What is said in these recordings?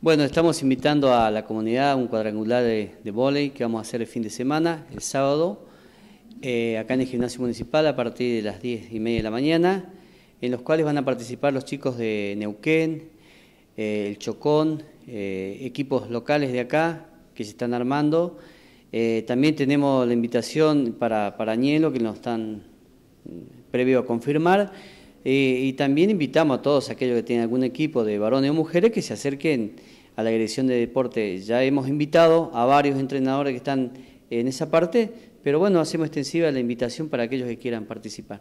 Bueno, estamos invitando a la comunidad a un cuadrangular de, de que vamos a hacer el fin de semana, el sábado, eh, acá en el gimnasio municipal a partir de las 10 y media de la mañana, en los cuales van a participar los chicos de Neuquén, eh, el Chocón, eh, equipos locales de acá que se están armando. también tenemos la invitación para, para Añelo, que nos están mm, previo a confirmar. Eh, y también invitamos a todos aquellos que tienen algún equipo de varones o mujeres que se acerquen a la dirección de deporte. Ya hemos invitado a varios entrenadores que están en esa parte, pero bueno, hacemos extensiva la invitación para aquellos que quieran participar.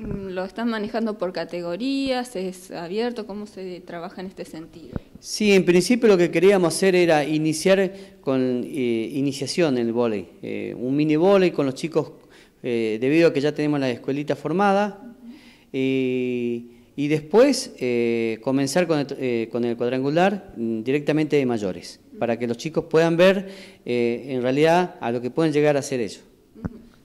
Mm, ¿Lo están manejando por categorías? ¿Es abierto? ¿Cómo se trabaja en este sentido? Sí, en principio lo que queríamos hacer era iniciar con eh, iniciación el volei, eh, un mini volei con los chicos, debido a que ya tenemos la escuelita formada, y, después eh, comenzar con el, eh, cuadrangular mm, directamente de mayores, para que los chicos puedan ver eh, en realidad a lo que pueden llegar a hacer ellos.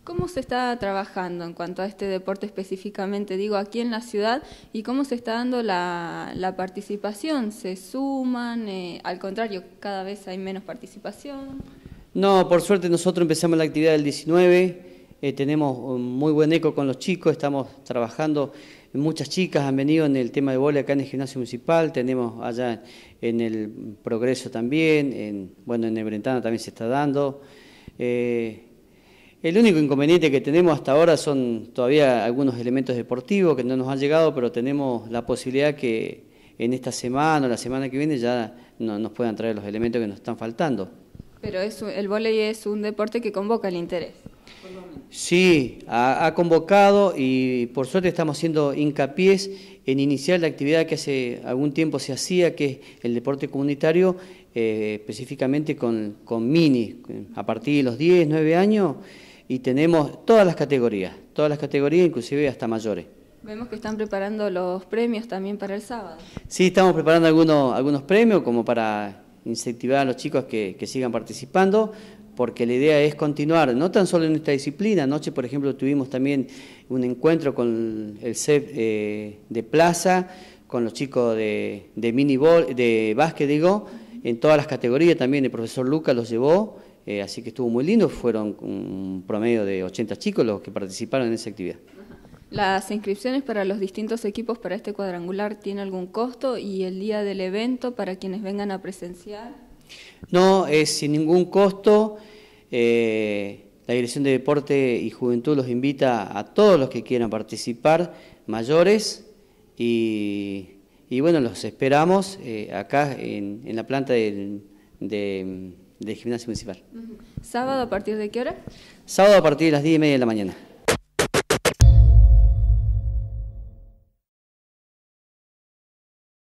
¿Cómo se está trabajando en cuanto a este deporte específicamente, digo, aquí en la ciudad? ¿Y cómo se está dando la, participación? ¿Se suman? al contrario, cada vez hay menos participación. No, por suerte nosotros empezamos la actividad del 19, eh, tenemos um, muy buen eco con los chicos, estamos trabajando, muchas chicas han venido en el tema de volea acá en el gimnasio municipal, tenemos allá en el Progreso también, en, bueno, en Nebrentana también se está dando. Eh, el único inconveniente que tenemos hasta ahora son todavía algunos elementos deportivos que no nos han llegado, pero tenemos la posibilidad que en esta semana o la semana que viene ya nos puedan traer los elementos que nos están faltando. Pero el volei es un deporte que convoca el interés. Sí, ha, convocado y por suerte estamos haciendo hincapiés en iniciar la actividad que hace algún tiempo se hacía, que es el deporte comunitario, eh, específicamente con, con mini, a partir de los 10, 9 años, y tenemos todas las categorías, todas las categorías, inclusive hasta mayores. Vemos que están preparando los premios también para el sábado. Sí, estamos preparando algunos, algunos premios como para incentivar a los chicos que, que sigan participando porque la idea es continuar, no tan solo en esta disciplina, anoche por ejemplo tuvimos también un encuentro con el CEP eh, de Plaza, con los chicos de, mini de básquet digo, en todas las categorías también el profesor Luca los llevó, eh, así que estuvo muy lindo, fueron un promedio de 80 chicos los que participaron en esa actividad. Las inscripciones para los distintos equipos para este cuadrangular tiene algún costo y el día del evento para quienes vengan a presenciar. No, es sin ningún costo. Eh, la Dirección de Deporte y Juventud los invita a todos los que quieran participar, mayores, y, bueno, los esperamos eh, acá en, la planta del, de, del Gimnasio Municipal. ¿Sábado a partir de qué hora? Sábado a partir de las 10 y media de la mañana.